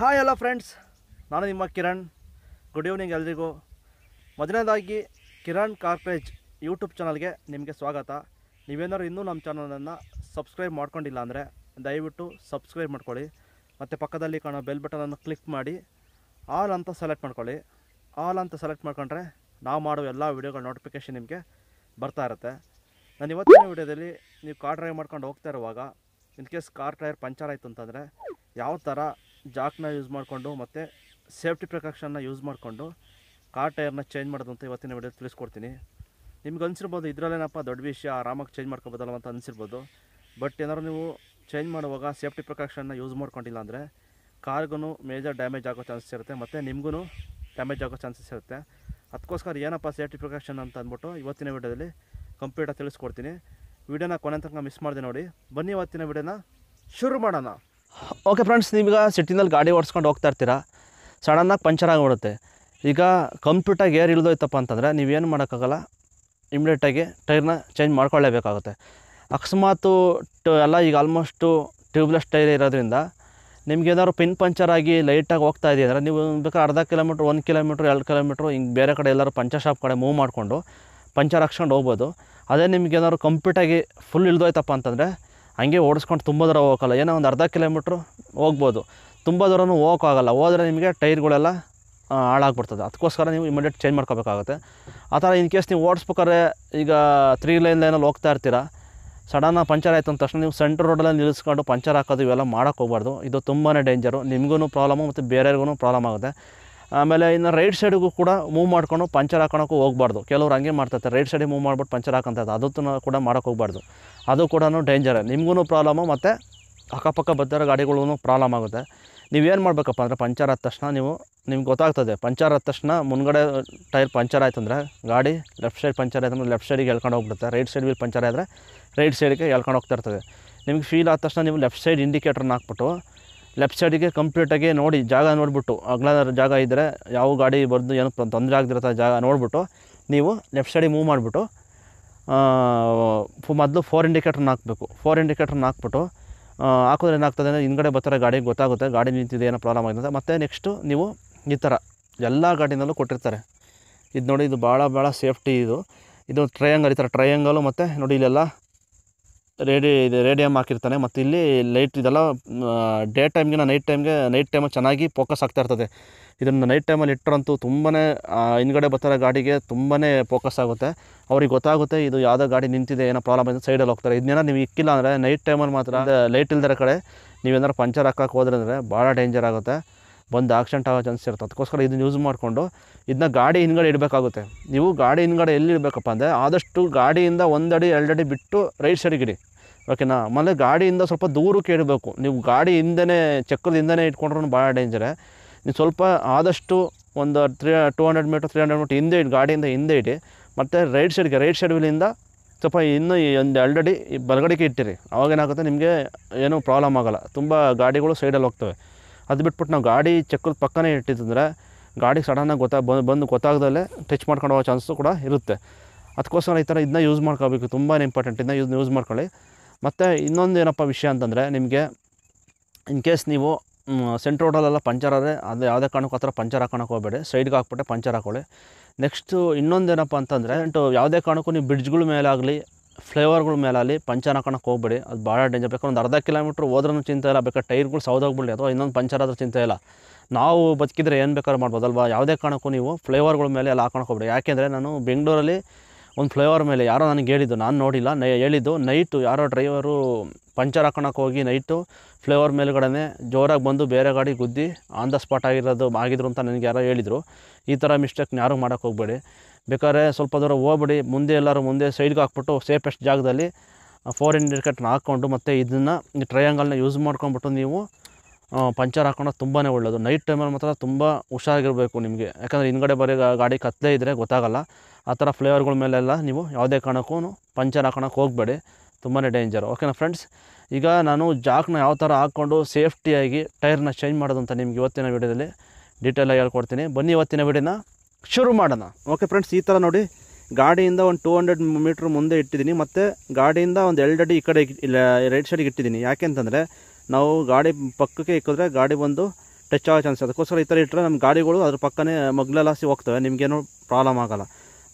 hi ಎಲ್ಲ friends ನಾನು ನಿಮ್ಮ ಕಿರಣ್ ಗುಡ್ ಈವ್ನಿಂಗ್ ಎಲ್ರಿಗೂ ಮೊದಲನೇದಾಗಿ ಕಿರಣ್ ಕಾರ್ಪೇಜ್ ಯೂಟ್ಯೂಬ್ ಚಾನಲ್ಗೆ ನಿಮಗೆ ಸ್ವಾಗತ ನೀವೇನಾದ್ರು ಇನ್ನೂ ನಮ್ಮ ಚಾನಲನ್ನು ಸಬ್ಸ್ಕ್ರೈಬ್ ಮಾಡ್ಕೊಂಡಿಲ್ಲ ಅಂದರೆ ದಯವಿಟ್ಟು ಸಬ್ಸ್ಕ್ರೈಬ್ ಮಾಡ್ಕೊಳ್ಳಿ ಮತ್ತು ಪಕ್ಕದಲ್ಲಿ ಕಾಣೋ ಬೆಲ್ ಬಟನನ್ನು ಕ್ಲಿಕ್ ಮಾಡಿ ಆಲ್ ಅಂತ ಸೆಲೆಕ್ಟ್ ಮಾಡ್ಕೊಳ್ಳಿ ಆಲ್ ಅಂತ ಸೆಲೆಕ್ಟ್ ಮಾಡ್ಕೊಂಡ್ರೆ ನಾವು ಮಾಡೋ ಎಲ್ಲ ವೀಡಿಯೋಗಳ ನೋಟಿಫಿಕೇಷನ್ ನಿಮಗೆ ಬರ್ತಾ ಇರುತ್ತೆ ನಾನು ಇವತ್ತಿನ ವೀಡಿಯೋದಲ್ಲಿ ನೀವು ಕಾರ್ ಡ್ರೈವ್ ಮಾಡ್ಕೊಂಡು ಹೋಗ್ತಾ ಇರುವಾಗ in case car tyre puncture ಆಯಿತು ಅಂತಂದರೆ ಯಾವ ಥರ ಜಾಕ್ನ ಯೂಸ್ ಮಾಡಿಕೊಂಡು ಮತ್ತು ಸೇಫ್ಟಿ ಪ್ರಿಕಾಕ್ಷನ್ನ ಯೂಸ್ ಮಾಡಿಕೊಂಡು ಕಾರ್ ಟೈರ್ನ ಚೇಂಜ್ ಮಾಡೋದಂತ ಇವತ್ತಿನ ವಿಡಿಯೋ ತಿಳಿಸ್ಕೊಡ್ತೀನಿ ನಿಮ್ಗೆ ಅನಿಸಿರ್ಬೋದು ಇದರಲ್ಲೇನಪ್ಪ ದೊಡ್ಡ ವಿಷಯ ಆರಾಮಾಗಿ ಚೇಂಜ್ ಮಾಡ್ಕೊಬೋದಲ್ಲ ಅಂತ ಅನಿಸಿರ್ಬೋದು ಬಟ್ ಏನಾದ್ರು ನೀವು ಚೇಂಜ್ ಮಾಡುವಾಗ ಸೇಫ್ಟಿ ಪ್ರಿಕಾಕ್ಷನ್ನ ಯೂಸ್ ಮಾಡ್ಕೊಂಡಿಲ್ಲ ಅಂದರೆ ಕಾರ್ಗೂ ಮೇಜರ್ ಡ್ಯಾಮೇಜ್ ಆಗೋ ಚಾನ್ಸಸ್ ಇರುತ್ತೆ ಮತ್ತು ನಿಮಗೂ ಡ್ಯಾಮೇಜ್ ಆಗೋ ಚಾನ್ಸಸ್ ಇರುತ್ತೆ ಅದಕ್ಕೋಸ್ಕರ ಏನಪ್ಪ ಸೇಫ್ಟಿ ಪ್ರಿಕಾಕ್ಷನ್ ಅಂತ ಅಂದ್ಬಿಟ್ಟು ಇವತ್ತಿನ ವಿಡಿಯೋದಲ್ಲಿ ಕಂಪ್ಲೀಟಾಗಿ ತಿಳಿಸ್ಕೊಡ್ತೀನಿ ವಿಡಿಯೋನ ಕೊನೆ ತನಕ ಮಿಸ್ ಮಾಡಿದೆ ನೋಡಿ ಬನ್ನಿ ಇವತ್ತಿನ ವಿಡಿಯೋನ ಶುರು ಮಾಡೋಣ ಓಕೆ ಫ್ರೆಂಡ್ಸ್ ನೀವೀಗ ಸಿಟಿನಲ್ಲಿ ಗಾಡಿ ಓಡಿಸ್ಕೊಂಡು ಹೋಗ್ತಾ ಇರ್ತೀರಾ ಸಡನ್ನಾಗಿ ಪಂಚರ್ ಆಗಿಬಿಡುತ್ತೆ ಈಗ ಕಂಪ್ಲೀಟಾಗಿ ಏರ್ ಇಳಿದೋಯ್ತಪ್ಪ ಅಂತಂದರೆ ನೀವೇನು ಮಾಡೋಕ್ಕಾಗಲ್ಲ ಇಮಿಡಿಯೇಟಾಗಿ ಟೈರ್ನ ಚೇಂಜ್ ಮಾಡ್ಕೊಳ್ಳೇಬೇಕಾಗುತ್ತೆ ಅಕಸ್ಮಾತು ಟ ಎಲ್ಲ ಈಗ ಆಲ್ಮೋಸ್ಟು ಟ್ಯೂಬ್ಲೆಸ್ ಟೈರ್ ಇರೋದ್ರಿಂದ ನಿಮ್ಗೆ ಏನಾದ್ರು ಪಿನ್ ಪಂಚರ್ ಆಗಿ ಲೈಟಾಗಿ ಹೋಗ್ತಾ ಇದೆಯಾ ಅಂದರೆ ನೀವು ಬೇಕಾದ್ರೆ ಅರ್ಧ ಕಿಲೋಮೀಟ್ರ್ ಒಂದು ಕಿಲೋಮೀಟ್ರ್ ಎರಡು ಕಿಲೋಮೀಟ್ರ್ ಹಿಂಗೆ ಬೇರೆ ಕಡೆ ಎಲ್ಲರೂ ಪಂಚರ್ ಶಾಪ್ ಕಡೆ ಮೂವ್ ಮಾಡಿಕೊಂಡು ಪಂಚರ್ ಹಾಕ್ಸ್ಕೊಂಡು ಹೋಗ್ಬೋದು ಅದೇ ನಿಮ್ಗೆ ಏನಾದ್ರು ಕಂಪ್ಲೀಟಾಗಿ ಫುಲ್ ಇಳಿದೋಯ್ತಪ್ಪ ಅಂತಂದರೆ ಹಂಗೆ ಓಡಿಸ್ಕೊಂಡು ತುಂಬ ದೂರ ಹೋಗೋಕ್ಕಲ್ಲ ಏನೋ ಒಂದು ಅರ್ಧ ಕಿಲೋಮೀಟ್ರ್ ಹೋಗ್ಬೋದು ತುಂಬ ದೂರನೂ ಹೋಗೋಕ್ಕಾಗಲ್ಲ ಹೋದರೆ ನಿಮಗೆ ಟೈರ್ಗಳೆಲ್ಲ ಹಾಳಾಗ್ಬಿಡ್ತದೆ ಅದಕ್ಕೋಸ್ಕರ ನೀವು ಇಮಿಡಿಯೇಟ್ ಚೇಂಜ್ ಮಾಡ್ಕೋಬೇಕಾಗುತ್ತೆ ಆ ಥರ ಇನ್ ಕೇಸ್ ನೀವು ಓಡಿಸ್ಬೇಕಾದ್ರೆ ಈಗ ತ್ರೀ ಲೈನ್ ಲೈನಲ್ಲಿ ಹೋಗ್ತಾ ಇರ್ತೀರ ಸಡನ್ನಾಗಿ ಪಂಚರ್ ಆಯಿತು ಅಂದ ತಕ್ಷಣ ನೀವು ಸೆಂಟ್ರ್ ರೋಡಲ್ಲಿ ನಿಲ್ಲಿಸ್ಕೊಂಡು ಪಂಚರ್ ಹಾಕೋದು ಇವೆಲ್ಲ ಮಾಡೋಕ್ಕೆ ಹೋಗ್ಬಾರ್ದು ಇದು ತುಂಬಾ ಡೇಂಜರು ನಿಮಗೂ ಪ್ರಾಬ್ಲಮು ಮತ್ತು ಬೇರೆಯವ್ರಿಗೂ ಪ್ರಾಬ್ಲಮ್ ಆಗುತ್ತೆ ಆಮೇಲೆ ಇನ್ನು ರೈಟ್ ಸೈಡಿಗೂ ಕೂಡ ಮೂವ್ ಮಾಡ್ಕೊಂಡು ಪಂಚರ್ ಹಾಕೊಳಕ್ಕೂ ಹೋಗ್ಬಾರ್ದು ಕೆಲವ್ರು ಹಂಗೆ ಮಾಡ್ತಾರೆ ರೈಟ್ ಸೈಡಿಗೆ ಮೂವ್ ಮಾಡ್ಬಿಟ್ಟು ಪಂಚರ್ ಹಾಕೊಂತಾರೆ ಅದನ್ನು ಕೂಡ ಮಾಡೋಕ್ಕೆ ಹೋಗ್ಬಾರ್ದು ಅದು ಕೂಡ ಡೇಂಜರ್ ನಿಮ್ಗೂ ಪ್ರಾಬ್ಲಮ್ ಮತ್ತು ಅಕ್ಕಪಕ್ಕ ಬರ್ತಿರೋ ಗಾಡಿಗಳೂ ಪ್ರಾಬ್ಲಮ್ ಆಗುತ್ತೆ ನೀವೇನು ಮಾಡಬೇಕಪ್ಪ ಅಂದರೆ ಪಂಚರ್ ಆದ ತಕ್ಷಣ ನೀವು ನಿಮ್ಗೆ ಗೊತ್ತಾಗ್ತದೆ ಪಂಚರ್ ಆದ ತಕ್ಷಣ ಮುಂದಗಡೆ ಟೈರ್ ಪಂಚರ್ ಆಯ್ತು ಅಂದರೆ ಗಾಡಿ ಲೆಫ್ಟ್ ಸೈಡ್ ಪಂಚರ್ ಆಯ್ತು ಅಂದರೆ ಲೆಫ್ಟ್ ಸೈಡಿಗೆ ಎಳ್ಕೊಂಡು ಹೋಗ್ಬಿಡುತ್ತೆ ರೈಟ್ ಸೈಡ್ ಪಂಚರ್ ಆದರೆ ರೈಟ್ ಸೈಡಿಗೆ ಎಳ್ಕೊಂಡು ಹೋಗ್ತಾ ಇರ್ತದೆ ನಿಮ್ಗೆ ಫೀಲ್ ಆದ ತಕ್ಷಣ ನೀವು ಲೆಫ್ಟ್ ಸೈಡ್ ಇಂಡಿಕೇಟ್ರನ್ನ ಹಾಕ್ಬಿಟ್ಟು ಲೆಫ್ಟ್ ಸೈಡಿಗೆ ಕಂಪ್ಲೀಟಾಗಿ ನೋಡಿ ಜಾಗ ನೋಡಿಬಿಟ್ಟು ಅಗ್ಲ ಜಾಗ ಇದ್ದರೆ ಯಾವ ಗಾಡಿ ಬರೆದು ಏನು ತೊಂದರೆ ಆಗ್ದಿರತ್ತ ಜಾಗ ನೋಡಿಬಿಟ್ಟು ನೀವು ಲೆಫ್ಟ್ ಸೈಡಿಗೆ ಮೂವ್ ಮಾಡಿಬಿಟ್ಟು ಮೊದಲು ಫೋರ್ ಇಂಡಿಕೇಟ್ರನ್ನ ಹಾಕಬೇಕು ಫೋರ್ ಇಂಡಿಕೇಟ್ರನ್ನ ಹಾಕ್ಬಿಟ್ಟು ಹಾಕಿದ್ರೆ ಏನಾಗ್ತದೆ ಅಂದರೆ ಹಿಂದ್ಗಡೆ ಬರ್ತಾರೆ ಗಾಡಿ ಗೊತ್ತಾಗುತ್ತೆ ಗಾಡಿ ನಿಂತಿದೆ ಏನೋ ಪ್ರಾಬ್ಲಮ್ ಆಗಿದೆ ಮತ್ತು ನೆಕ್ಸ್ಟು ನೀವು ಈ ಥರ ಎಲ್ಲ ಗಾಡಿನಲ್ಲೂ ಕೊಟ್ಟಿರ್ತಾರೆ ಇದು ನೋಡಿ ಇದು ಭಾಳ ಭಾಳ ಸೇಫ್ಟಿ ಇದು ಇದು ಟ್ರೈಯಂಗಲ್ ಈ ಥರ ಟ್ರೈಯಂಗಲ್ಲು ಮತ್ತು ನೋಡಿ ಇಲ್ಲೆಲ್ಲ ರೇಡಿ ಇದು ರೇಡಿಯಮ್ ಹಾಕಿರ್ತಾನೆ ಮತ್ತು ಇಲ್ಲಿ ಲೈಟ್ ಇದೆಲ್ಲ ಡೇ ಟೈಮ್ಗಿನ ನೈಟ್ ಟೈಮ್ಗೆ ನೈಟ್ ಟೈಮಲ್ಲಿ ಚೆನ್ನಾಗಿ ಫೋಕಸ್ ಆಗ್ತಾ ಇರ್ತದೆ ಇದನ್ನು ನೈಟ್ ಟೈಮಲ್ಲಿ ಇಟ್ಟರಂತೂ ತುಂಬಾ ಹಿಂದ್ಗಡೆ ಬರ್ತಾರೆ ಗಾಡಿಗೆ ತುಂಬಾ ಫೋಕಸ್ ಆಗುತ್ತೆ ಅವ್ರಿಗೆ ಗೊತ್ತಾಗುತ್ತೆ ಇದು ಯಾವುದೋ ಗಾಡಿ ನಿಂತಿದೆ ಏನೋ ಪ್ರಾಬ್ಲಮ್ ಇದೆ ಸೈಡಲ್ಲಿ ಹೋಗ್ತಾರೆ ಇದನ್ನೆಲ್ಲ ನೀವು ಇಕ್ಕಿಲ್ಲ ಅಂದರೆ ನೈಟ್ ಟೈಮಲ್ಲಿ ಮಾತ್ರ ಲೈಟ್ ಇಲ್ದರ ಕಡೆ ನೀವೇನಾರು ಪಂಚರ್ ಹಾಕೋಕೆ ಹೋದ್ರೆ ಅಂದರೆ ಭಾಳ ಡೇಂಜರ್ ಆಗುತ್ತೆ ಬಂದು ಆಕ್ಸಿಡೆಂಟ್ ಆಗೋ ಚಾನ್ಸ್ ಇರುತ್ತೆ ಅದಕ್ಕೋಸ್ಕರ ಇದನ್ನು ಯೂಸ್ ಮಾಡಿಕೊಂಡು ಇದನ್ನ ಗಾಡಿ ಹಿಂದುಗಡೆ ಇಡಬೇಕಾಗುತ್ತೆ ನೀವು ಗಾಡಿ ಹಿಂದುಗಡೆ ಎಲ್ಲಿ ಇಡಬೇಕಪ್ಪ ಅಂದರೆ ಆದಷ್ಟು ಗಾಡಿಯಿಂದ ಒಂದಡಿ ಎರಡಡಿ ಬಿಟ್ಟು ರೈಟ್ ಸೈಡ್ಗೆ ಇಡಿ ಓಕೆನಾ ಆಮೇಲೆ ಗಾಡಿಯಿಂದ ಸ್ವಲ್ಪ ದೂರಕ್ಕೆ ಇಡಬೇಕು ನೀವು ಗಾಡಿ ಹಿಂದೆ ಚಕ್ರದ ಇಟ್ಕೊಂಡ್ರೂ ಭಾಳ ಡೇಂಜರೇ ನೀವು ಸ್ವಲ್ಪ ಆದಷ್ಟು ಒಂದು three two hundred metre three hundred metre ಹಿಂದೆ ಇಡಿ ಗಾಡಿಯಿಂದ ಹಿಂದೆ ಇಡಿ ಮತ್ತು ರೈಟ್ ಸೈಡ್ಗೆ ರೈಟ್ ಸೈಡ್ ವಿಲಿಂದ ಸ್ವಲ್ಪ ಇನ್ನೂ ಒಂದು ಎರಡಡಿ ಬಲಗಡೆಗೆ ಇಟ್ಟಿರಿ ಅವಾಗೇನಾಗುತ್ತೆ ನಿಮಗೆ ಏನೂ ಪ್ರಾಬ್ಲಮ್ ಆಗೋಲ್ಲ ತುಂಬ ಗಾಡಿಗಳು ಸೈಡಲ್ಲಿ ಹೋಗ್ತವೆ ಅದು ಬಿಟ್ಬಿಟ್ಟು ನಾವು ಗಾಡಿ ಚಕ್ರದ ಪಕ್ಕನೇ ಇಟ್ಟಿದ್ದಂದರೆ ಗಾಡಿಗೆ ಸಡನ್ನಾಗಿ ಗೊತ್ತಾಗ ಬಂದು ಬಂದು ಗೊತ್ತಾಗದಲ್ಲೇ ಟಚ್ ಮಾಡ್ಕೊಂಡು ಹೋಗೋ ಚಾನ್ಸು ಕೂಡ ಇರುತ್ತೆ ಅದಕ್ಕೋಸ್ಕರ ಈ ಥರ ಇದನ್ನ ಯೂಸ್ ಮಾಡ್ಕೋಬೇಕು ತುಂಬಾ ಇಂಪಾರ್ಟೆಂಟ್ ಇದನ್ನ ಯೂಸ್ ಯೂಸ್ ಮಾಡ್ಕೊಳ್ಳಿ ಮತ್ತು ಇನ್ನೊಂದು ಏನಪ್ಪ ವಿಷಯ ಅಂತಂದರೆ ನಿಮಗೆ ಇನ್ ಕೇಸ್ ನೀವು ಸೆಂಟ್ರ್ ರೋಡಲ್ಲೆಲ್ಲ ಪಂಚರ್ ಆದರೆ ಅದು ಯಾವುದೇ ಕಾರಣಕ್ಕೂ ಆ ಥರ ಪಂಚರ್ ಹಾಕೋಣಕ್ಕೆ ಹೋಗಬೇಡಿ ಸೈಡ್ಗೆ ಹಾಕ್ಬಿಟ್ಟೆ ಪಂಚರ್ ಹಾಕೊಳ್ಳಿ ನೆಕ್ಸ್ಟು ಇನ್ನೊಂದೇನಪ್ಪ ಅಂತಂದರೆ ಅಂಟು ಯಾವುದೇ ಕಾರಣಕ್ಕೂ ನೀವು ಬ್ರಿಡ್ಜ್ಗಳ ಮೇಲಾಗಲಿ ಫ್ಲೇವರ್ಗಳ ಮೇಲಾಗಲಿ ಪಂಚರ್ ಹಾಕೋಣಕ್ಕೆ ಹೋಗಬೇಡಿ ಅದು ಭಾಳ ಡೇಂಜರ್ ಬೇಕಾದ್ರೆ ಒಂದು ಅರ್ಧ ಕಿಲೋಮೀಟ್ರ್ ಹೋದ್ರೂ ಚಿಂತೆ ಇಲ್ಲ ಬೇಕಾದ್ರೆ ಟೈರ್ಗಳು ಸೌದೋಗ್ಬಿಡಲಿ ಅಥವಾ ಇನ್ನೊಂದು ಪಂಚರ್ ಆದರೂ ಚಿಂತೆ ಇಲ್ಲ ನಾವು ಬದುಕಿದ್ರೆ ಏನು ಬೇಕಾದ್ರೂ ಮಾಡ್ಬೋದಲ್ವಾ ಯಾವುದೇ ಕಾರಣಕ್ಕೂ ನೀವು ಫ್ಲೇವರ್ಗಳ ಮೇಲೆ ಎಲ್ಲ ಹಾಕೊಂಡು ಹೋಗ್ಬೇಡಿ ಯಾಕೆಂದರೆ ನಾನು ಬೆಂಗಳೂರಲ್ಲಿ ಒಂದು ಫ್ಲೇವರ್ ಮೇಲೆ ಯಾರೋ ನನಗೆ ಹೇಳಿದ್ದು ನಾನು ನೋಡಿಲ್ಲ ನೈ ಹೇಳಿದ್ದು ನೈಟು ಯಾರೋ ಡ್ರೈವರು ಪಂಚರ್ ಹಾಕೊಳಕ್ಕೆ ಹೋಗಿ ನೈಟು ಫ್ಲೇವರ್ ಮೇಲುಗಡೆ ಜೋರಾಗಿ ಬಂದು ಬೇರೆ ಗಾಡಿ ಗುದ್ದಿ ಆನ್ ದ ಸ್ಪಾಟ್ ಆಗಿರೋದು ಆಗಿದ್ರು ಅಂತ ನನಗೆ ಯಾರೋ ಹೇಳಿದರು ಈ ಥರ ಮಿಸ್ಟೇಕ್ನ ಯಾರು ಮಾಡೋಕ್ಕೆ ಹೋಗಬೇಡಿ ಬೇಕಾದ್ರೆ ಸ್ವಲ್ಪ ದೂರ ಹೋಗ್ಬೇಡಿ ಮುಂದೆ ಎಲ್ಲರೂ ಮುಂದೆ ಸೈಡ್ಗೆ ಹಾಕ್ಬಿಟ್ಟು ಸೇಫೆಸ್ಟ್ ಜಾಗದಲ್ಲಿ ಫೋರ್ ಇಂಡಿಕೇಟ್ನ ಹಾಕ್ಕೊಂಡು ಮತ್ತು ಇದನ್ನು ಟ್ರಯಾಂಗಲ್ನ ಯೂಸ್ ಮಾಡ್ಕೊಂಡ್ಬಿಟ್ಟು ನೀವು ಪಂಚರ್ ಹಾಕೋಣ ತುಂಬಾ ಒಳ್ಳೆಯದು ನೈಟ್ ಟೈಮಲ್ಲಿ ಮಾತ್ರ ತುಂಬ ಹುಷಾರಾಗಿರಬೇಕು ನಿಮಗೆ ಯಾಕಂದರೆ ಹಿಂದ್ಗಡೆ ಬರೀ ಗಾಡಿ ಕತ್ತಲೇ ಇದ್ದರೆ ಗೊತ್ತಾಗಲ್ಲ ಆ ಥರ ಫ್ಲೇವರ್ಗಳ ಮೇಲೆಲ್ಲ ನೀವು ಯಾವುದೇ ಕಾರಣಕ್ಕೂ ಪಂಚರ್ ಹಾಕೋಕೆ ಹೋಗಬೇಡಿ ತುಂಬಾ ಡೇಂಜರು ಓಕೆನಾ ಫ್ರೆಂಡ್ಸ್ ಈಗ ನಾನು ಜಾಕ್ನ ಯಾವ ಥರ ಹಾಕ್ಕೊಂಡು ಸೇಫ್ಟಿಯಾಗಿ ಟೈರ್ನ ಚೇಂಜ್ ಮಾಡೋದಂತ ನಿಮ್ಗೆ ಇವತ್ತಿನ ವೀಡಿಯೋದಲ್ಲಿ ಡೀಟೇಲಾಗಿ ಹೇಳ್ಕೊಡ್ತೀನಿ ಬನ್ನಿ ಇವತ್ತಿನ ವೀಡಿಯೋನ ಶುರು ಮಾಡೋಣ ಓಕೆ ಫ್ರೆಂಡ್ಸ್ ಈ ಥರ ನೋಡಿ ಗಾಡಿಯಿಂದ ಒಂದು ಟೂ ಹಂಡ್ರೆಡ್ ಮೀಟ್ರ್ ಮುಂದೆ ಇಟ್ಟಿದ್ದೀನಿ ಮತ್ತು ಗಾಡಿಯಿಂದ ಒಂದು ಎರಡು ಅಡಿ ಈ ಕಡೆ ಇಲ್ಲ ರೈಟ್ ಸೈಡಿಗೆ ಇಟ್ಟಿದ್ದೀನಿ ಯಾಕೆಂತಂದರೆ ನಾವು ಗಾಡಿ ಪಕ್ಕಕ್ಕೆ ಇಕ್ಕಿದ್ರೆ ಗಾಡಿ ಬಂದು ಟಚ್ ಆಗೋ ಚಾನ್ಸ್ ಅದಕ್ಕೋಸ್ಕರ ಈ ಥರ ಇಟ್ಟರೆ ನಮ್ಮ ಗಾಡಿಗಳು ಅದ್ರ ಪಕ್ಕನೇ ಮಗ್ಲಲಾಸಿ ಹೋಗ್ತವೆ ನಿಮಗೇನು ಪ್ರಾಬ್ಲಮ್ ಆಗಲ್ಲ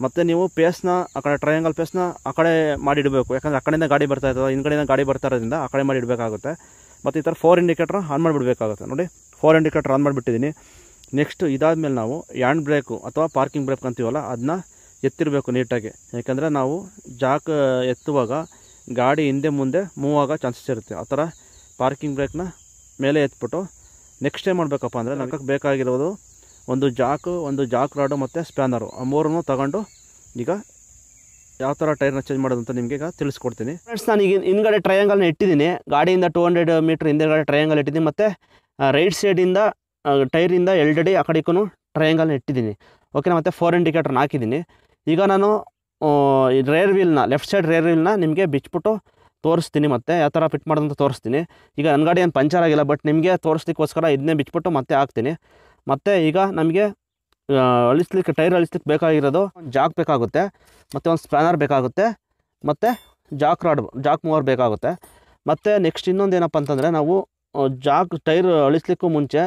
ಮತ್ತು ನೀವು ಪೇಸ್ನ ಆ ಕಡೆ ಟ್ರಯಾಂಗಲ್ ಪೇಸ್ನ ಆ ಕಡೆ ಮಾಡಿಡಬೇಕು ಯಾಕಂದರೆ ಆ ಕಡೆಯಿಂದ ಗಾಡಿ ಬರ್ತಾ ಇರ್ತದೆ ಹಿಂದ್ಗಡೆಯಿಂದ ಗಾಡಿ ಬರ್ತಾ ಇರೋದ್ರಿಂದ ಆ ಕಡೆ ಮಾಡಿ ಇಡಬೇಕಾಗುತ್ತೆ ಮತ್ತು ಈ ಥರ ಫೋರ್ ಇಂಡಿಕೇಟ್ರ್ ಆನ್ ಮಾಡಿಬಿಡಬೇಕಾಗುತ್ತೆ ನೋಡಿ ಫೋರ್ ಇಂಡಿಕೇಟ್ರ್ ಆನ್ ಮಾಡಿಬಿಟ್ಟಿದ್ದೀನಿ ನೆಕ್ಸ್ಟ್ ಇದಾದಮೇಲೆ ನಾವು ಹ್ಯಾಂಡ್ ಬ್ರೇಕು ಅಥವಾ ಪಾರ್ಕಿಂಗ್ ಬ್ರೇಕ್ ಅಂತೀವಲ್ಲ ಅದನ್ನ ಎತ್ತಿರಬೇಕು ನೀಟಾಗಿ ಯಾಕೆಂದರೆ ನಾವು ಜಾಕ್ ಎತ್ತುವಾಗ ಗಾಡಿ ಹಿಂದೆ ಮುಂದೆ ಮೂವ್ ಆಗೋ ಚಾನ್ಸಸ್ ಇರುತ್ತೆ ಆ ಥರ ಪಾರ್ಕಿಂಗ್ ಬ್ರೇಕ್ನ ಮೇಲೆ ಎತ್ಬಿಟ್ಟು ನೆಕ್ಸ್ಟ್ ಟೈಮ್ ಮಾಡಬೇಕಪ್ಪ ಅಂದರೆ ನಮಗೆ ಬೇಕಾಗಿರೋದು ಒಂದು ಜಾಕು ಒಂದು ಜಾಕ್ ರಾಡು ಮತ್ತು ಸ್ಪ್ಯಾನರು ಆ ಮೂರನ್ನು ತಗೊಂಡು ಈಗ ಯಾವ ಥರ ಟೈರ್ನ ಚೇಂಜ್ ಮಾಡೋದು ಅಂತ ನಿಮಗೆ ಈಗ ತಿಳಿಸ್ಕೊಡ್ತೀನಿ ಫ್ರೆಂಡ್ಸ್ ನಾನು ಈಗ ಹಿಂದ್ಗಡೆ ಟ್ರಯಾಂಗಲ್ನ ಇಟ್ಟಿದ್ದೀನಿ ಗಾಡಿಯಿಂದ ಟೂ ಹಂಡ್ರೆಡ್ ಮೀಟ್ರ್ ಹಿಂದೆಗಡೆ ಟ್ರಯಾಂಗಲ್ ಇಟ್ಟಿದ್ದೀನಿ ಮತ್ತು ರೈಟ್ ಸೈಡಿಂದ ಟೈರಿಂದ ಎಲ್ಡಡಿ ಆ ಕಡೆಗೂ ಟ್ರಯಾಂಗಲ್ನ ಇಟ್ಟಿದ್ದೀನಿ ಓಕೆನಾ ಮತ್ತು ಫೋರ್ ಇಂಡಿಕೇಟ್ರನ್ನ ಹಾಕಿದ್ದೀನಿ ಈಗ ನಾನು ರೇರ್ ವೀಲ್ನ ಲೆಫ್ಟ್ ಸೈಡ್ ರೇರ್ ವೀಲ್ನ ನಿಮಗೆ ಬಿಚ್ಚಿಬಿಟ್ಟು ತೋರಿಸ್ತೀನಿ ಮತ್ತೆ ಯಾವ ಥರ ಫಿಟ್ ಮಾಡೋದಂತ ತೋರಿಸ್ತೀನಿ ಈಗ ನನ್ನ ಗಾಡಿ ಏನು ಪಂಚರ್ ಆಗಿಲ್ಲ ಬಟ್ ನಿಮಗೆ ತೋರಿಸ್ಲಿಕ್ಕೋಸ್ಕರ ಇದನ್ನೇ ಬಿಚ್ಚಿಬಿಟ್ಟು ಮತ್ತೆ ಹಾಕ್ತೀನಿ ಮತ್ತು ಈಗ ನಮಗೆ ಅಳಿಸ್ಲಿಕ್ಕೆ ಟೈರ್ ಅಳಿಸ್ಲಿಕ್ಕೆ ಬೇಕಾಗಿರೋದು ಜಾಕ್ ಬೇಕಾಗುತ್ತೆ ಮತ್ತು ಒಂದು ಸ್ಪ್ಯಾನರ್ ಬೇಕಾಗುತ್ತೆ ಮತ್ತು ಜಾಕ್ ರಾಡ್ ಜಾಕ್ ಮೂವರ್ ಬೇಕಾಗುತ್ತೆ ಮತ್ತು ನೆಕ್ಸ್ಟ್ ಇನ್ನೊಂದು ಏನಪ್ಪ ಅಂತಂದರೆ ನಾವು ಜಾಕ್ ಟೈರ್ ಅಳಿಸ್ಲಿಕ್ಕೂ ಮುಂಚೆ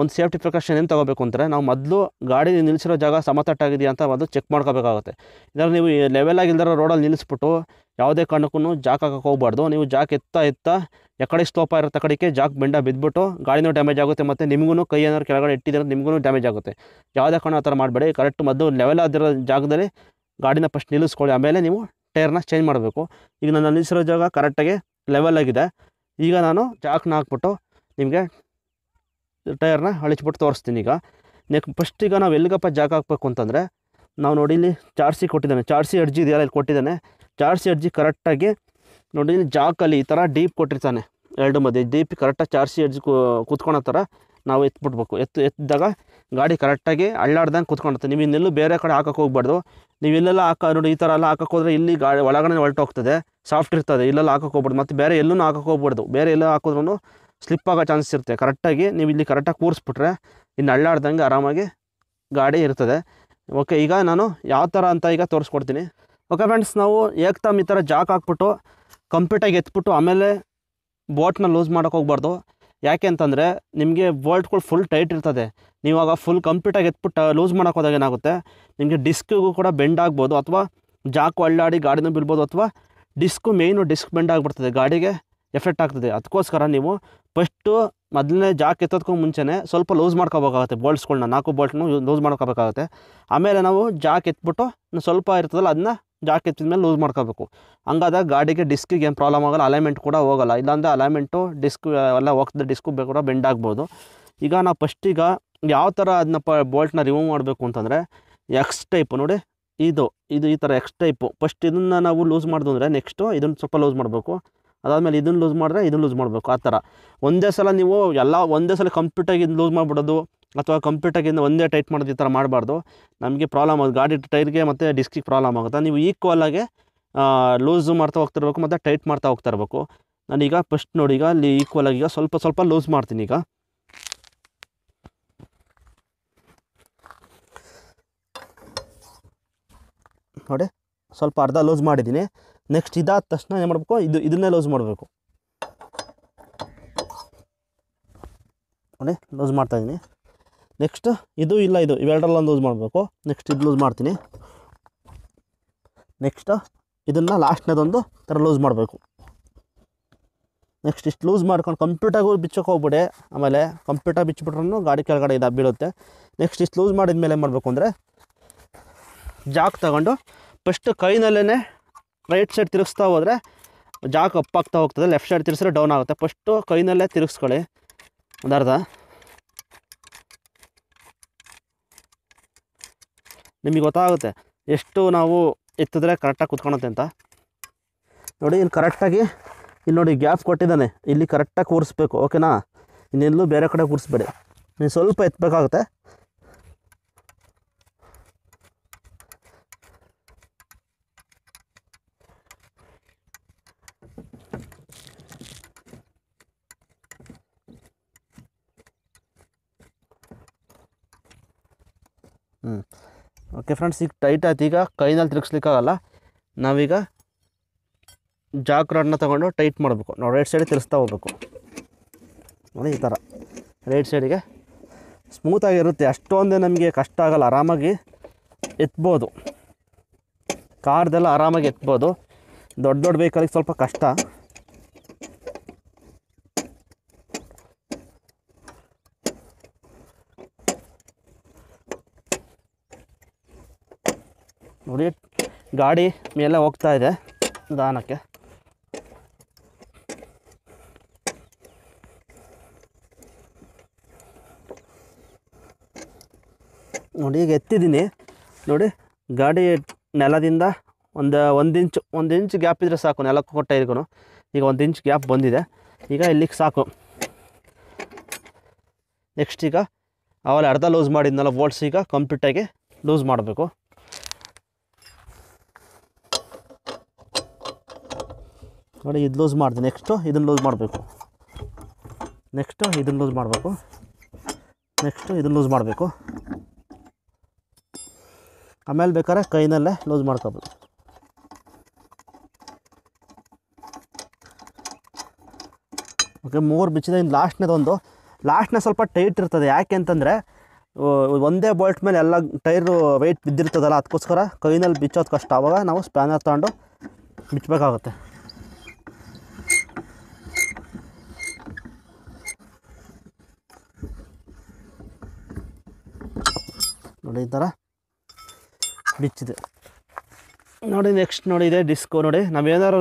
ಒಂದು ಸೇಫ್ಟಿ ಪ್ರಿಕಾಷನ್ ಏನು ತೊಗೋಬೇಕು ಅಂದರೆ ನಾವು ಮೊದಲು ಗಾಡಿ ನಿಲ್ಲಿಸಿರೋ ಜಾಗ ಸಮತಟ್ಟಾಗಿದೆಯಾ ಅಂತ ಮೊದಲು ಚೆಕ್ ಮಾಡ್ಕೋಬೇಕಾಗುತ್ತೆ ಇದರಲ್ಲಿ ನೀವು ಲೆವೆಲ್ ಆಗಿಲ್ದಿರೋ ರೋಡಲ್ಲಿ ನಿಲ್ಲಿಸ್ಬಿಟ್ಟು ಯಾವುದೇ ಕಾರಣಕ್ಕೂ ಜಾಕ್ ಹಾಕಕ್ಕೆ ಹೋಗ್ಬಾರ್ದು ನೀವು ಜಾಕ್ ಎತ್ತ ಎತ್ತ ಎಕಡೆ ಸ್ತೋಪ ಇರೋ ಕಡೆಗೆ ಜಾಕ್ ಬೆಂಡ ಬಿದ್ದುಬಿಟ್ಟು ಗಾಡಿನೂ ಡ್ಯಾಮೇಜ್ ಆಗುತ್ತೆ ಮತ್ತು ನಿಮಗೂ ಕೈ ಏನಾದ್ರು ಕೆಳಗಡೆ ಇಟ್ಟಿದ್ರೆ ನಿಮಗೂ ಡ್ಯಾಮೇಜ್ ಆಗುತ್ತೆ ಯಾವುದೇ ಕಾರಣ ಆ ಥರ ಮಾಡಬೇಡಿ ಕರೆಕ್ಟ್ ಮದ್ದು ಲೆವೆಲ್ ಆಗಿರೋ ಜಾಗದಲ್ಲಿ ಗಾಡಿನ ಫಸ್ಟ್ ನಿಲ್ಲಿಸ್ಕೊಳ್ಳಿ ಆಮೇಲೆ ನೀವು ಟೈರ್ನ ಚೇಂಜ್ ಮಾಡಬೇಕು ಈಗ ನಾನು ನಿಲ್ಲಿಸಿರೋ ಜಾಗ ಕರೆಕ್ಟಾಗಿ ಲೆವೆಲ್ ಆಗಿದೆ ಈಗ ನಾನು ಜಾಕ್ನ ಹಾಕ್ಬಿಟ್ಟು ನಿಮಗೆ ಟೈರ್ನ ಅಳಿಸ್ಬಿಟ್ಟು ತೋರಿಸ್ತೀನಿ ಈಗ ನೆಕ್ ಫಸ್ಟ್ ಈಗ ನಾವು ಎಲ್ಲಿಗಪ್ಪ ಜಾಗ ಹಾಕ್ಬೇಕು ಅಂತಂದರೆ ನಾವು ನೋಡಿ ಇಲ್ಲಿ ಚಾರ್ಸಿ ಕೊಟ್ಟಿದ್ದಾನೆ ಚಾರ್ಸಿ ಅರ್ಜಿ ಇದೆಯಲ್ಲ ಇಲ್ಲಿ ಕೊಟ್ಟಿದ್ದಾನೆ ಚಾರ್ಸಿ ಅರ್ಜಿ ಕರೆಕ್ಟಾಗಿ ನೋಡಿ ಇಲ್ಲಿ ಜಾಕಲ್ಲಿ ಈ ಥರ ಡೀಪ್ ಕೊಟ್ಟಿರ್ತಾನೆ ಎರಡು ಮಧ್ಯೆ ಡೀಪ್ ಕರೆಕ್ಟಾಗಿ ಚಾರ್ಸಿ ಅರ್ಜಿ ಕೂತ್ಕೊಳೋ ಥರ ನಾವು ಎತ್ಬಿಡ್ಬೇಕು ಎತ್ತು ಎತ್ತಿದಾಗ ಗಾಡಿ ಕರೆಕ್ಟಾಗಿ ಅಳ್ಳಾಡ್ದಂಗೆ ಕೂತ್ಕೊಂಡಿರ್ತದೆ ನೀವು ಇನ್ನೆಲ್ಲೂ ಬೇರೆ ಕಡೆ ಹಾಕೋಕೆ ಹೋಗ್ಬಾರ್ದು ನೀವು ಇಲ್ಲೆಲ್ಲ ಹಾಕ ನೋಡಿ ಈ ಥರ ಎಲ್ಲ ಹಾಕಕ್ಕೆ ಹೋದ್ರೆ ಇಲ್ಲಿ ಗಾಡಿ ಒಳಗಡೆ ಹೊರಟೋಗ್ತದೆ ಸಾಫ್ಟ್ ಇರ್ತದೆ ಇಲ್ಲೆಲ್ಲ ಹಾಕಕ್ಕೆ ಹೋಗ್ಬಾರ್ದು ಮತ್ತು ಬೇರೆ ಎಲ್ಲೂ ಹಾಕೋಕೆ ಹೋಗ್ಬಾರ್ದು ಬೇರೆ ಎಲ್ಲ ಹಾಕಿದ್ರೂ ಸ್ಲಿಪ್ ಆಗೋ ಚಾನ್ಸಸ್ ಇರುತ್ತೆ ಕರೆಕ್ಟಾಗಿ ನೀವು ಇಲ್ಲಿ ಕರೆಕ್ಟಾಗಿ ಕೂರಿಸ್ಬಿಟ್ರೆ ಇನ್ನು ಅಳ್ಳಾಡ್ದಂಗೆ ಆರಾಮಾಗಿ ಗಾಡಿ ಇರ್ತದೆ ಓಕೆ ಈಗ ನಾನು ಯಾವ ಥರ ಅಂತ ಈಗ ತೋರಿಸ್ಕೊಡ್ತೀನಿ ಓಕೆ ಫ್ರೆಂಡ್ಸ್ ನಾವು ಏಕ್ತಮ್ ಈ ಥರ ಜಾಕ್ ಹಾಕ್ಬಿಟ್ಟು ಕಂಪ್ಲೀಟಾಗಿ ಎತ್ಬಿಟ್ಟು ಆಮೇಲೆ ಬೋಟ್ನ ಲೂಸ್ ಮಾಡೋಕೆ ಹೋಗ್ಬಾರ್ದು ಯಾಕೆ ಅಂತಂದರೆ ನಿಮಗೆ ಬೋಲ್ಟ್ಗಳು ಫುಲ್ ಟೈಟ್ ಇರ್ತದೆ ನೀವಾಗ ಫುಲ್ ಕಂಪ್ಲೀಟಾಗಿ ಎತ್ಬಿಟ್ಟು ಲೂಸ್ ಮಾಡೋಕೆ ಹೋದಾಗ ಏನಾಗುತ್ತೆ ನಿಮಗೆ ಡಿಸ್ಕ್ಗೂ ಕೂಡ ಬೆಂಡ್ ಆಗ್ಬೋದು ಅಥವಾ ಜಾಕು ಅಳ್ಳಾಡಿ ಗಾಡಿನೂ ಬೀಳ್ಬೋದು ಅಥವಾ ಡಿಸ್ಕು ಮೇಯ್ನು ಡಿಸ್ಕ್ ಬೆಂಡ್ ಆಗಿಬಿಡ್ತದೆ ಗಾಡಿಗೆ ಎಫೆಕ್ಟ್ ಆಗ್ತದೆ ಅದಕ್ಕೋಸ್ಕರ ನೀವು ಫಸ್ಟು ಮೊದಲನೇ ಜಾಕ್ ಎತ್ತೋದಕ್ಕೂ ಮುಂಚೆನೇ ಸ್ವಲ್ಪ ಲೂಸ್ ಮಾಡ್ಕೋಬೇಕಾಗುತ್ತೆ ಬೋಲ್ಟ್ಸ್ಗಳನ್ನ ನಾಲ್ಕು ಬೋಲ್ಟ್ನು ಲೂಸ್ ಮಾಡ್ಕೋಬೇಕಾಗುತ್ತೆ ಆಮೇಲೆ ನಾವು ಜಾಕ್ ಎತ್ಬಿಟ್ಟು ಸ್ವಲ್ಪ ಇರ್ತದಲ್ಲ ಅದನ್ನ ಜಾಕ್ ಎತ್ತಿದ ಮೇಲೆ ಲೂಸ್ ಮಾಡ್ಕೋಬೇಕು ಹಂಗಾದಾಗ ಗಾಡಿಗೆ ಡಿಸ್ಕಿಗೆ ಏನು ಪ್ರಾಬ್ಲಮ್ ಆಗೋಲ್ಲ ಅಲೈಮೆಂಟ್ ಕೂಡ ಹೋಗೋಲ್ಲ ಇಲ್ಲಾಂದರೆ ಅಲೈಮೆಂಟು ಡಿಸ್ಕ್ ಎಲ್ಲ ಹೋಗ್ತದೆ ಡಿಸ್ಕು ಕೂಡ ಬೆಂಡ್ ಆಗ್ಬೋದು ಈಗ ನಾವು ಈಗ ಯಾವ ಥರ ಅದನ್ನ ಪ ಬೋಲ್ಟ್ನ ರಿಮೂವ್ ಮಾಡಬೇಕು ಅಂತಂದರೆ ಎಕ್ಸ್ ಟೈಪ್ ನೋಡಿ ಇದು ಇದು ಈ ಥರ ಎಕ್ಸ್ ಟೈಪು ಫಸ್ಟ್ ಇದನ್ನು ನಾವು ಲೂಸ್ ಮಾಡಿದ್ರೆ ಅಂದರೆ ನೆಕ್ಸ್ಟು ಇದನ್ನು ಸ್ವಲ್ಪ ಲೂಸ್ ಮಾಡಬೇಕು ಅದಾದಮೇಲೆ ಇದನ್ನು ಲೂಸ್ ಮಾಡಿದ್ರೆ ಇದನ್ನು ಲೂಸ್ ಮಾಡಬೇಕು ಆ ಥರ ಒಂದೇ ಸಲ ನೀವು ಎಲ್ಲ ಒಂದೇ ಸಲ ಕಂಪ್ಯೂಟರ್ಗಿಂದ ಲೂಸ್ ಮಾಡಿಬಿಡೋದು ಅಥವಾ ಕಂಪ್ಲೀಟಾಗಿಂದ ಒಂದೇ ಟೈಟ್ ಮಾಡೋದು ಈ ಥರ ಮಾಡಬಾರ್ದು ನಮಗೆ ಪ್ರಾಬ್ಲಮ್ ಆಗುತ್ತೆ ಗಾಡಿ ಟೈರ್ಗೆ ಮತ್ತು ಡಿಸ್ಕಿಗೆ ಪ್ರಾಬ್ಲಮ್ ಆಗುತ್ತೆ ನೀವು ಈಕ್ವಲಾಗೆ ಲೂಸ್ ಮಾಡ್ತಾ ಹೋಗ್ತಿರ್ಬೇಕು ಮತ್ತು ಟೈಟ್ ಮಾಡ್ತಾ ಹೋಗ್ತಾ ಇರಬೇಕು ನಾನೀಗ ಫಸ್ಟ್ ನೋಡಿ ಈಗ ಅಲ್ಲಿ ಈಕ್ವಲಾಗಿ ಈಗ ಸ್ವಲ್ಪ ಸ್ವಲ್ಪ ಲೂಸ್ ಮಾಡ್ತೀನಿ ಈಗ ನೋಡಿ ಸ್ವಲ್ಪ ಅರ್ಧ ಲೂಸ್ ಮಾಡಿದ್ದೀನಿ ನೆಕ್ಸ್ಟ್ ಇದಾದ ತಕ್ಷಣ ಏನು ಮಾಡಬೇಕು ಇದು ಇದನ್ನೇ ಲೂಸ್ ಮಾಡಬೇಕು ನೋಡಿ ಲೂಸ್ ಮಾಡ್ತಾಯಿದ್ದೀನಿ ನೆಕ್ಸ್ಟ್ ಇದು ಇಲ್ಲ ಇದು ಇವೆರಡರಲ್ಲೊಂದು ಲೂಸ್ ಮಾಡಬೇಕು ನೆಕ್ಸ್ಟ್ ಇದು ಲೂಸ್ ಮಾಡ್ತೀನಿ ನೆಕ್ಸ್ಟ್ ಇದನ್ನು ಲಾಸ್ಟ್ನೇದೊಂದು ಥರ ಲೂಸ್ ಮಾಡಬೇಕು ನೆಕ್ಸ್ಟ್ ಇಷ್ಟು ಲೂಸ್ ಮಾಡ್ಕೊಂಡು ಕಂಪ್ಯೂಟರ್ಗೂ ಬಿಚ್ಚಕ್ಕೆ ಹೋಗ್ಬಿಡಿ ಆಮೇಲೆ ಕಂಪ್ಯೂಟರ್ ಬಿಚ್ಚಿಬಿಟ್ರೂ ಗಾಡಿ ಕೆಳಗಡೆ ಇದು ಬೀಳುತ್ತೆ ನೆಕ್ಸ್ಟ್ ಇಷ್ಟು ಲೂಸ್ ಮಾಡಿದ ಮೇಲೆ ಏನು ಮಾಡಬೇಕು ಅಂದರೆ ಜಾಕ್ ತಗೊಂಡು ಫಸ್ಟ್ ಕೈನಲ್ಲೇ ರೈಟ್ ಸೈಡ್ ತಿರುಗಿಸ್ತಾ ಹೋದರೆ ಜಾಕ್ ಅಪ್ ಆಗ್ತಾ ಹೋಗ್ತದೆ ಲೆಫ್ಟ್ ಸೈಡ್ ತಿರುಗಿಸಿದ್ರೆ ಡೌನ್ ಆಗುತ್ತೆ ಫಸ್ಟು ಕೈನಲ್ಲೇ ತಿರುಗಿಸ್ಕೊಳ್ಳಿ ಒಂದರ್ಧ ನಿಮಗೆ ಗೊತ್ತಾಗುತ್ತೆ ಎಷ್ಟು ನಾವು ಎತ್ತಿದ್ರೆ ಕರೆಕ್ಟಾಗಿ ಕುತ್ಕೊಳತ್ತೆ ಅಂತ ನೋಡಿ ಇಲ್ಲಿ ಕರೆಕ್ಟಾಗಿ ಇಲ್ಲಿ ನೋಡಿ ಗ್ಯಾಪ್ ಕೊಟ್ಟಿದ್ದಾನೆ ಇಲ್ಲಿ ಕರೆಕ್ಟಾಗಿ ಕೂರಿಸ್ಬೇಕು ಓಕೆನಾ ಇನ್ನೆಲ್ಲೂ ಬೇರೆ ಕಡೆ ಕೂರಿಸ್ಬೇಡಿ ನೀವು ಸ್ವಲ್ಪ ಎತ್ತಬೇಕಾಗುತ್ತೆ ಓಕೆ ಫ್ರೆಂಡ್ಸ್ ಈಗ ಟೈಟ್ ಆಯ್ತು ಈಗ ಕೈನಲ್ಲಿ ತಿರುಗಿಸ್ಲಿಕ್ಕಾಗಲ್ಲ ನಾವೀಗ ಜಾಕ್ ರಾಡ್ನ ತೊಗೊಂಡು ಟೈಟ್ ಮಾಡಬೇಕು ನಾವು ರೈಟ್ ಸೈಡಿಗೆ ತಿರ್ಸ್ತಾ ಹೋಗ್ಬೇಕು ನೋಡಿ ಈ ಥರ ರೈಟ್ ಸೈಡಿಗೆ ಸ್ಮೂತಾಗಿರುತ್ತೆ ಅಷ್ಟೊಂದೇ ನಮಗೆ ಕಷ್ಟ ಆಗಲ್ಲ ಆರಾಮಾಗಿ ಎತ್ಬೋದು ಕಾರ್ದೆಲ್ಲ ಆರಾಮಾಗಿ ಎತ್ಬೋದು ದೊಡ್ಡ ದೊಡ್ಡ ವೆಹಿಕಲಿಗೆ ಸ್ವಲ್ಪ ಕಷ್ಟ ನೋಡಿ ಗಾಡಿ ಮೇಲೆ ಹೋಗ್ತಾ ಇದೆ ನಿಧಾನಕ್ಕೆ ನೋಡಿ ಈಗ ಎತ್ತಿದ್ದೀನಿ ನೋಡಿ ಗಾಡಿ ನೆಲದಿಂದ ಒಂದು ಒಂದು ಇಂಚ್ ಒಂದು ಇಂಚ್ ಗ್ಯಾಪ್ ಇದ್ದರೆ ಸಾಕು ನೆಲಕ್ಕೆ ಕೊಟ್ಟ ಇದ್ಕೊಂಡು ಈಗ ಒಂದು ಇಂಚ್ ಗ್ಯಾಪ್ ಬಂದಿದೆ ಈಗ ಇಲ್ಲಿಗೆ ಸಾಕು ನೆಕ್ಸ್ಟ್ ಈಗ ಆವಾಗ ಅರ್ಧ ಲೂಸ್ ಮಾಡಿದ್ನಲ್ಲ ವೋಲ್ಟ್ಸ್ ಈಗ ಕಂಪ್ಲೀಟಾಗಿ ಲೂಸ್ ಮಾಡಬೇಕು ನೋಡಿ ಇದು ಲೂಸ್ ಮಾಡಿದೆ ನೆಕ್ಸ್ಟು ಇದನ್ನು ಲೂಸ್ ಮಾಡಬೇಕು ನೆಕ್ಸ್ಟು ಇದನ್ನು ಲೂಸ್ ಮಾಡಬೇಕು ನೆಕ್ಸ್ಟು ಇದನ್ನು ಲೂಸ್ ಮಾಡಬೇಕು ಆಮೇಲೆ ಬೇಕಾದ್ರೆ ಕೈನಲ್ಲೇ ಲೂಸ್ ಮಾಡ್ಕೋಬೋದು ಓಕೆ ಮೂರು ಬಿಚ್ಚಿದ ಇನ್ನು ಲಾಸ್ಟ್ನೇದೊಂದು ಲಾಸ್ಟ್ನೇ ಸ್ವಲ್ಪ ಟೈಟ್ ಇರ್ತದೆ ಯಾಕೆ ಅಂತಂದರೆ ಒಂದೇ ಬೋಲ್ಟ್ ಮೇಲೆ ಎಲ್ಲ ಟೈರು ವೆಯ್ಟ್ ಬಿದ್ದಿರ್ತದಲ್ಲ ಅದಕ್ಕೋಸ್ಕರ ಕೈನಲ್ಲಿ ಬಿಚ್ಚೋದು ಕಷ್ಟ ಆವಾಗ ನಾವು ಸ್ಪ್ಯಾನರ್ ತಗೊಂಡು ಬಿಚ್ಚಬೇಕಾಗುತ್ತೆ ನೋಡಿ ಈ ಥರ ಬಿಚ್ಚಿದೆ ನೋಡಿ ನೆಕ್ಸ್ಟ್ ನೋಡಿ ಇದೆ ಡಿಸ್ಕು ನೋಡಿ ನಾವೇನಾರು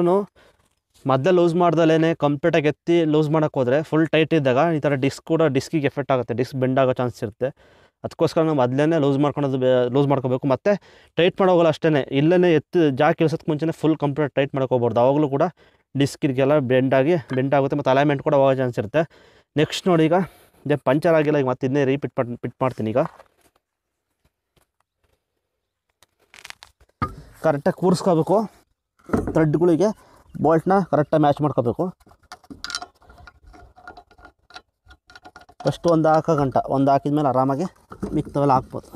ಮೊದಲೇ ಲೂಸ್ ಮಾಡ್ದಲೇ ಕಂಪ್ಲೀಟಾಗಿ ಎತ್ತಿ ಲೂಸ್ ಮಾಡೋಕ್ಕೆ ಹೋದರೆ ಫುಲ್ ಟೈಟ್ ಇದ್ದಾಗ ಈ ಥರ ಡಿಸ್ಕ್ ಕೂಡ ಡಿಸ್ಕಿಗೆ ಎಫೆಕ್ಟ್ ಆಗುತ್ತೆ ಡಿಸ್ಕ್ ಬೆಂಡ್ ಆಗೋ ಚಾನ್ಸ್ ಇರುತ್ತೆ ಅದಕ್ಕೋಸ್ಕರ ನಾವು ಮೊದಲೇ ಲೂಸ್ ಮಾಡ್ಕೊಳೋದು ಲೂಸ್ ಮಾಡ್ಕೋಬೇಕು ಮತ್ತು ಟೈಟ್ ಮಾಡೋಗಲ್ಲ ಅಷ್ಟೇ ಇಲ್ಲೇ ಎತ್ತು ಜಾಕ್ ಇಳಿಸೋದಕ್ಕೆ ಮುಂಚೆನೇ ಫುಲ್ ಕಂಪ್ಲೀಟ್ ಟೈಟ್ ಮಾಡ್ಕೋಬಾರ್ದು ಆವಾಗಲೂ ಕೂಡ ಡಿಸ್ಕಿಗೆಲ್ಲ ಬೆಂಡ್ ಆಗಿ ಬೆಂಡ್ ಆಗುತ್ತೆ ಮತ್ತು ಅಲೈನ್ಮೆಂಟ್ ಕೂಡ ಹೋಗೋ ಚಾನ್ಸ್ ಇರುತ್ತೆ ನೆಕ್ಸ್ಟ್ ನೋಡಿ ಈಗ ಇದೇ ಪಂಚರ್ ಆಗಿಲ್ಲ ಈಗ ಮತ್ತೆ ಇನ್ನೇ ರೀಪಿಟ್ ಪಿಟ್ ಮಾಡ್ತೀನಿ ಈಗ ಕರೆಕ್ಟಾಗಿ ಕೂರಿಸ್ಕೋಬೇಕು ಥ್ರೆಡ್ಗಳಿಗೆ ಬೋಲ್ಟ್ನ ಕರೆಕ್ಟಾಗಿ ಮ್ಯಾಚ್ ಮಾಡ್ಕೋಬೇಕು ಫಸ್ಟ್ ಒಂದು ಹಾಕೋ ಗಂಟ ಒಂದು ಹಾಕಿದ ಮೇಲೆ ಆರಾಮಾಗಿ ಮಿಕ್ತವೆಲ್ಲ ಹಾಕ್ಬೋದು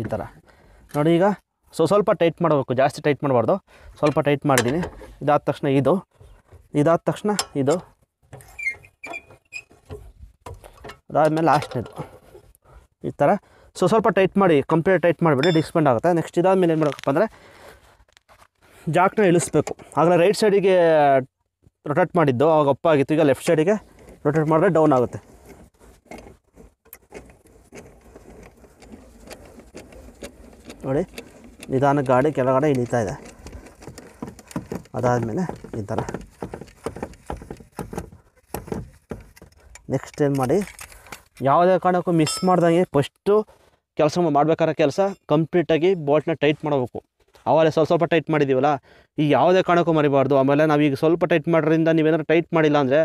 ಈ ಥರ ನೋಡಿ ಈಗ ಸೊ ಸ್ವಲ್ಪ ಟೈಟ್ ಮಾಡಬೇಕು ಜಾಸ್ತಿ ಟೈಟ್ ಮಾಡಬಾರ್ದು ಸ್ವಲ್ಪ ಟೈಟ್ ಮಾಡಿದ್ದೀನಿ ಇದಾದ ತಕ್ಷಣ ಇದು ಇದಾದ ತಕ್ಷಣ ಇದು ಅದಾದಮೇಲೆ ಇದು ಈ ಥರ ಸೊ ಸ್ವಲ್ಪ ಟೈಟ್ ಮಾಡಿ ಕಂಪ್ಲೀಟ್ ಟೈಟ್ ಮಾಡಿಬಿಡಿ ಡಿಸ್ಪೆಂಡ್ ಆಗುತ್ತೆ ನೆಕ್ಸ್ಟ್ ಇದಾದ ಮೇಲೆ ಏನು ಮಾಡಬೇಕಪ್ಪ ಅಂದರೆ ಜಾಕ್ನ ಇಳಿಸ್ಬೇಕು ಆಗಲೇ ರೈಟ್ ಸೈಡಿಗೆ ರೊಟೇಟ್ ಮಾಡಿದ್ದು ಆವಾಗ ಅಪ್ಪ ಆಗಿತ್ತು ಈಗ ಲೆಫ್ಟ್ ಸೈಡಿಗೆ ರೊಟೇಟ್ ಮಾಡಿದ್ರೆ ಡೌನ್ ಆಗುತ್ತೆ ನೋಡಿ ನಿಧಾನ ಗಾಡಿ ಕೆಳಗಡೆ ಇಳಿತಾ ಇದೆ ಅದಾದಮೇಲೆ ಈ ಥರ ನೆಕ್ಸ್ಟ್ ಏನು ಮಾಡಿ ಯಾವುದೇ ಕಾರಣಕ್ಕೂ ಮಿಸ್ ಮಾಡ್ದಂಗೆ ಫಸ್ಟು ಕೆಲಸ ಮಾಡ್ಬೇಕಾದ್ರೆ ಕೆಲಸ ಕಂಪ್ಲೀಟಾಗಿ ಬೋಲ್ಟ್ನ ಟೈಟ್ ಮಾಡಬೇಕು ಆವಾಗಲೇ ಸ್ವಲ್ಪ ಸ್ವಲ್ಪ ಟೈಟ್ ಮಾಡಿದ್ದೀವಲ್ಲ ಈ ಯಾವುದೇ ಕಾರಣಕ್ಕೂ ಮರಿಬಾರ್ದು ಆಮೇಲೆ ನಾವೀಗ ಸ್ವಲ್ಪ ಟೈಟ್ ಮಾಡೋದ್ರಿಂದ ನೀವೇನಾದ್ರು ಟೈಟ್ ಮಾಡಿಲ್ಲ ಅಂದರೆ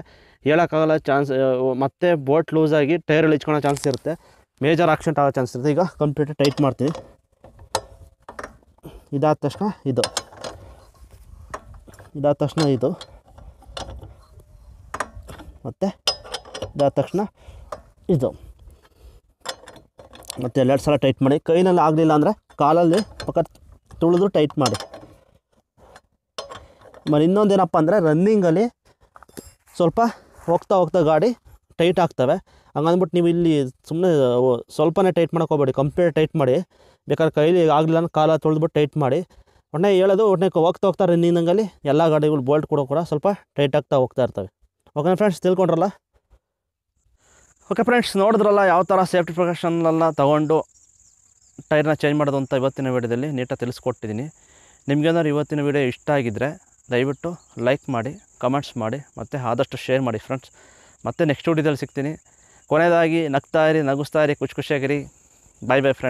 ಹೇಳೋಕ್ಕಾಗಲ್ಲ ಚಾನ್ಸ್ ಮತ್ತೆ ಬೋಟ್ ಲೂಸಾಗಿ ಟೈರಲ್ಲಿ ಇಚ್ಕೊಳೋ ಚಾನ್ಸ್ ಇರುತ್ತೆ ಮೇಜರ್ ಆಕ್ಸಿಡೆಂಟ್ ಆಗೋ ಚಾನ್ಸ್ ಇರುತ್ತೆ ಈಗ ಕಂಪ್ಲೀಟ್ ಟೈಟ್ ಮಾಡ್ತೀನಿ ಇದಾದ ತಕ್ಷಣ ಇದು ಇದಾದ ತಕ್ಷಣ ಇದು ಮತ್ತು ಇದಾದ ತಕ್ಷಣ ಇದು ಮತ್ತು ಎರಡು ಸಲ ಟೈಟ್ ಮಾಡಿ ಕೈನಲ್ಲಿ ಆಗಲಿಲ್ಲ ಅಂದರೆ ಕಾಲಲ್ಲಿ ಪಕ್ಕ ತುಳಿದು ಟೈಟ್ ಮಾಡಿ ಮತ್ತು ಏನಪ್ಪ ಅಂದರೆ ರನ್ನಿಂಗಲ್ಲಿ ಸ್ವಲ್ಪ ಹೋಗ್ತಾ ಹೋಗ್ತಾ ಗಾಡಿ ಟೈಟ್ ಆಗ್ತವೆ ಹಂಗಂದ್ಬಿಟ್ಟು ನೀವು ಇಲ್ಲಿ ಸುಮ್ಮನೆ ಸ್ವಲ್ಪನೇ ಟೈಟ್ ಮಾಡಕ್ಕೆ ಹೋಗ್ಬೇಡಿ ಕಂಪ್ಲೀಟ್ ಟೈಟ್ ಮಾಡಿ ಬೇಕಾದ್ರೆ ಕೈಲಿ ಆಗಲಿಲ್ಲ ಅಂದ್ರೆ ಕಾಲ ತೊಳೆದ್ಬಿಟ್ಟು ಟೈಟ್ ಮಾಡಿ ಒಟ್ಟೆ ಹೇಳೋದು ಒಣ್ಣೆ ಹೋಗ್ತಾ ಹೋಗ್ತಾ ರನ್ನಿಂಗಲ್ಲಿ ಎಲ್ಲ ಗಾಡಿಗಳು ಬೋಲ್ಟ್ ಕೂಡ ಕೂಡ ಸ್ವಲ್ಪ ಟೈಟ್ ಆಗ್ತಾ ಹೋಗ್ತಾ ಇರ್ತವೆ ಓಕೆ ಫ್ರೆಂಡ್ಸ್ ತಿಳ್ಕೊಂಡ್ರಲ್ಲ ಓಕೆ ಫ್ರೆಂಡ್ಸ್ ನೋಡಿದ್ರಲ್ಲ ಯಾವ ಥರ ಸೇಫ್ಟಿ ಪ್ರಿಕಾಷನ್ಲೆಲ್ಲ ತೊಗೊಂಡು ಟೈರ್ನ ಚೇಂಜ್ ಮಾಡೋದು ಅಂತ ಇವತ್ತಿನ ವೀಡಿಯೋದಲ್ಲಿ ನೀಟಾಗಿ ತಿಳಿಸ್ಕೊಟ್ಟಿದ್ದೀನಿ ನಿಮಗೇನಾದ್ರು ಇವತ್ತಿನ ವೀಡಿಯೋ ಇಷ್ಟ ಆಗಿದ್ದರೆ ದಯವಿಟ್ಟು ಲೈಕ್ ಮಾಡಿ ಕಮೆಂಟ್ಸ್ ಮಾಡಿ ಮತ್ತು ಆದಷ್ಟು ಶೇರ್ ಮಾಡಿ ಫ್ರೆಂಡ್ಸ್ ಮತ್ತೆ ನೆಕ್ಸ್ಟ್ ವೀಡಿಯೋದಲ್ಲಿ ಸಿಗ್ತೀನಿ ಕೊನೆಯದಾಗಿ ನಗ್ತಾಯಿರಿ ಇರಿ ನಗಿಸ್ತಾ ಇರಿ ಖುಷಿ ಖುಷಿಯಾಗಿರಿ ಬಾಯ್ ಬಾಯ್ ಫ್ರೆಂಡ್ಸ್